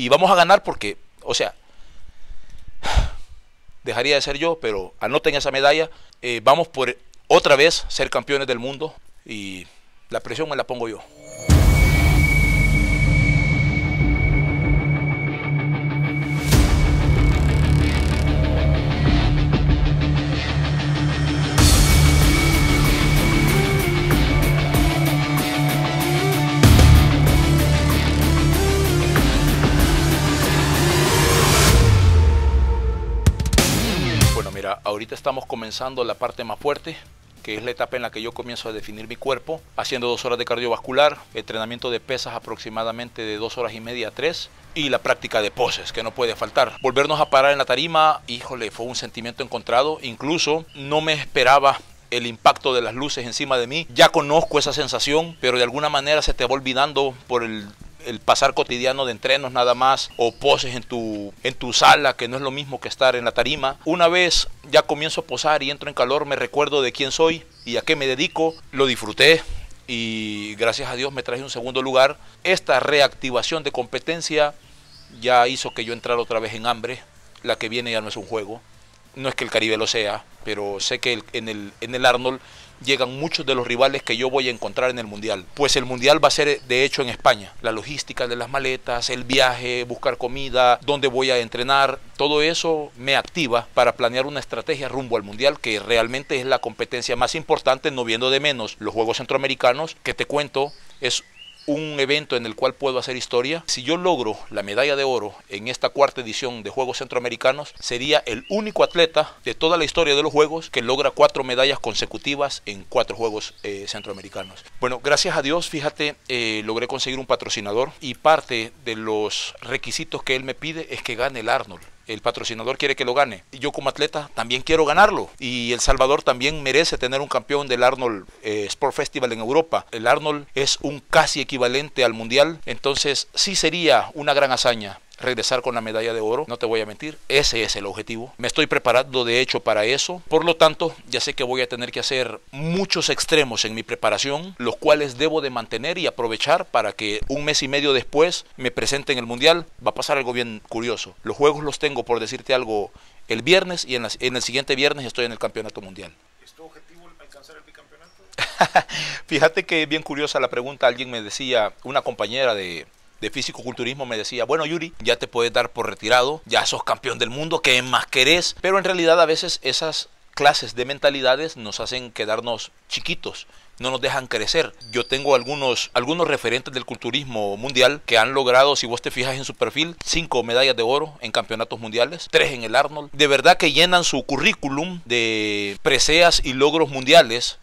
y vamos a ganar porque, o sea, dejaría de ser yo, pero anoten esa medalla. Eh, vamos por otra vez ser campeones del mundo y la presión me la pongo yo. Ahorita estamos comenzando la parte más fuerte, que es la etapa en la que yo comienzo a definir mi cuerpo, haciendo dos horas de cardiovascular, entrenamiento de pesas aproximadamente de dos horas y media a tres, y la práctica de poses, que no puede faltar. Volvernos a parar en la tarima, híjole, fue un sentimiento encontrado, incluso no me esperaba el impacto de las luces encima de mí, ya conozco esa sensación, pero de alguna manera se te va olvidando por el el pasar cotidiano de entrenos nada más o poses en tu, en tu sala, que no es lo mismo que estar en la tarima. Una vez ya comienzo a posar y entro en calor, me recuerdo de quién soy y a qué me dedico, lo disfruté y gracias a Dios me traje un segundo lugar. Esta reactivación de competencia ya hizo que yo entrara otra vez en hambre, la que viene ya no es un juego, no es que el Caribe lo sea, pero sé que en, el, en el Arnold llegan muchos de los rivales que yo voy a encontrar en el Mundial. Pues el Mundial va a ser de hecho en España. La logística de las maletas, el viaje, buscar comida, dónde voy a entrenar, todo eso me activa para planear una estrategia rumbo al Mundial que realmente es la competencia más importante, no viendo de menos los Juegos Centroamericanos, que te cuento, es un evento en el cual puedo hacer historia. Si yo logro la medalla de oro en esta cuarta edición de Juegos Centroamericanos, sería el único atleta de toda la historia de los Juegos que logra cuatro medallas consecutivas en cuatro Juegos eh, Centroamericanos. Bueno, gracias a Dios, fíjate, eh, logré conseguir un patrocinador y parte de los requisitos que él me pide es que gane el Arnold el patrocinador quiere que lo gane. Y yo como atleta también quiero ganarlo. Y El Salvador también merece tener un campeón del Arnold eh, Sport Festival en Europa. El Arnold es un casi equivalente al Mundial. Entonces sí sería una gran hazaña regresar con la medalla de oro, no te voy a mentir, ese es el objetivo. Me estoy preparando de hecho para eso, por lo tanto ya sé que voy a tener que hacer muchos extremos en mi preparación, los cuales debo de mantener y aprovechar para que un mes y medio después me presente en el Mundial. Va a pasar algo bien curioso. Los juegos los tengo, por decirte algo, el viernes y en, el siguiente viernes estoy en el Campeonato Mundial. ¿Es tu objetivo alcanzar el Fíjate que es bien curiosa la pregunta. Alguien me decía, una compañera de, de físico-culturismo me decía, bueno Yuri, ya te puedes dar por retirado, ya sos campeón del mundo, ¿qué más querés? Pero en realidad a veces esas clases de mentalidades nos hacen quedarnos chiquitos, no nos dejan crecer. Yo tengo algunos, algunos referentes del culturismo mundial que han logrado, si vos te fijas en su perfil, cinco medallas de oro en campeonatos mundiales, tres en el Arnold. De verdad que llenan su currículum de preseas y logros mundiales.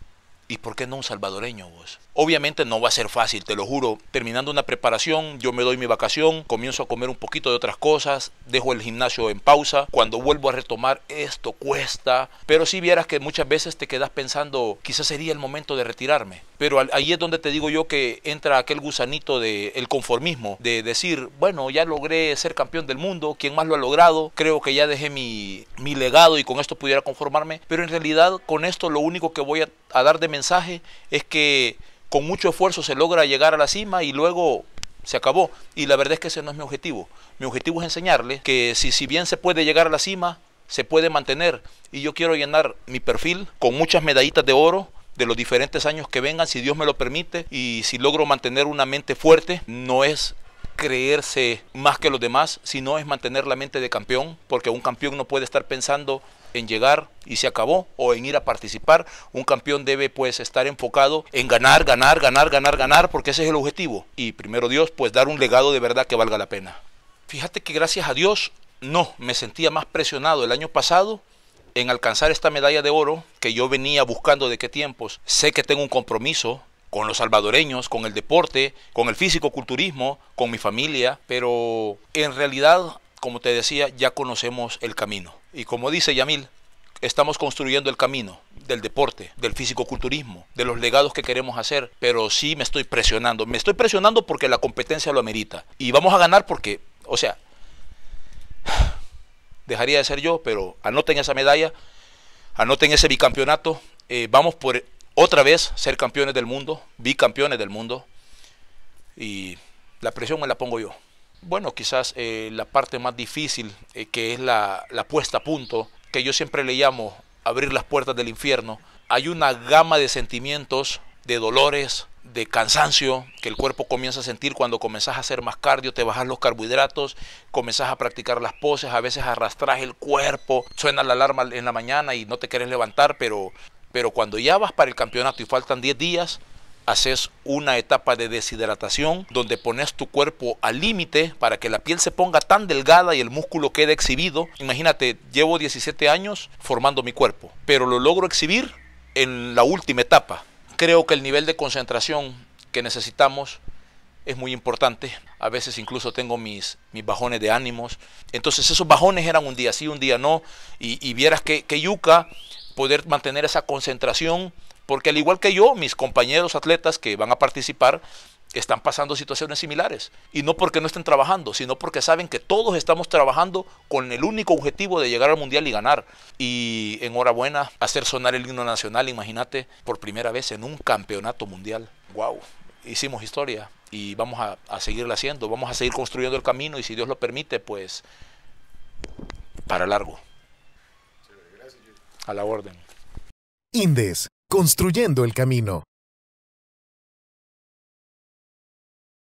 ¿Y por qué no un salvadoreño vos? Obviamente no va a ser fácil, te lo juro. Terminando una preparación, yo me doy mi vacación, comienzo a comer un poquito de otras cosas, dejo el gimnasio en pausa. Cuando vuelvo a retomar, esto cuesta. Pero si vieras que muchas veces te quedas pensando, quizás sería el momento de retirarme. Pero ahí es donde te digo yo que entra aquel gusanito del conformismo, de decir, bueno, ya logré ser campeón del mundo, ¿quién más lo ha logrado, creo que ya dejé mi, legado y con esto pudiera conformarme. Pero en realidad con esto lo único que voy a dar de mensaje es que con mucho esfuerzo se logra llegar a la cima y luego se acabó. Y la verdad es que ese no es mi objetivo. Mi objetivo es enseñarle que si, si bien se puede llegar a la cima, se puede mantener. Y yo quiero llenar mi perfil con muchas medallitas de oro de los diferentes años que vengan, si Dios me lo permite, y si logro mantener una mente fuerte, no es creerse más que los demás, sino es mantener la mente de campeón, porque un campeón no puede estar pensando en llegar y se acabó o en ir a participar. Un campeón debe pues estar enfocado en ganar, ganar, ganar, ganar, ganar, porque ese es el objetivo. Y primero Dios, pues dar un legado de verdad que valga la pena. Fíjate que gracias a Dios no, me sentía más presionado el año pasado en alcanzar esta medalla de oro que yo venía buscando de qué tiempos. Sé que tengo un compromiso con los salvadoreños, con el deporte, con el físico-culturismo, con mi familia, pero en realidad, como te decía, ya conocemos el camino. Y como dice Yamil, estamos construyendo el camino del deporte, del físico-culturismo, de los legados que queremos hacer, pero sí me estoy presionando. Me estoy presionando porque la competencia lo amerita. Y vamos a ganar porque, o sea, dejaría de ser yo, pero anoten esa medalla, anoten ese bicampeonato. Eh, vamos por otra vez ser campeones del mundo, bicampeones del mundo. Y la presión me la pongo yo bueno, quizás eh, la parte más difícil, eh, que es la, puesta a punto, que yo siempre le llamo abrir las puertas del infierno, hay una gama de sentimientos, de dolores, de cansancio que el cuerpo comienza a sentir cuando comenzás a hacer más cardio, te bajas los carbohidratos, comenzás a practicar las poses, a veces arrastras el cuerpo, suena la alarma en la mañana y no te quieres levantar, pero, pero cuando ya vas para el campeonato y faltan 10 días, haces una etapa de deshidratación donde pones tu cuerpo al límite para que la piel se ponga tan delgada y el músculo quede exhibido. Imagínate, llevo 17 años formando mi cuerpo, pero lo logro exhibir en la última etapa. Creo que el nivel de concentración que necesitamos es muy importante. A veces incluso tengo mis, mis bajones de ánimos. Entonces esos bajones eran un día sí, un día no. Y, vieras que, que yuca poder mantener esa concentración porque al igual que yo, mis compañeros atletas que van a participar están pasando situaciones similares. Y no porque no estén trabajando, sino porque saben que todos estamos trabajando con el único objetivo de llegar al Mundial y ganar. Y enhorabuena, hacer sonar el himno nacional, imagínate, por primera vez en un campeonato mundial. ¡Wow! Hicimos historia y vamos a, a seguirla haciendo, vamos a seguir construyendo el camino y si Dios lo permite, pues para largo. A la orden. Indes Construyendo el Camino.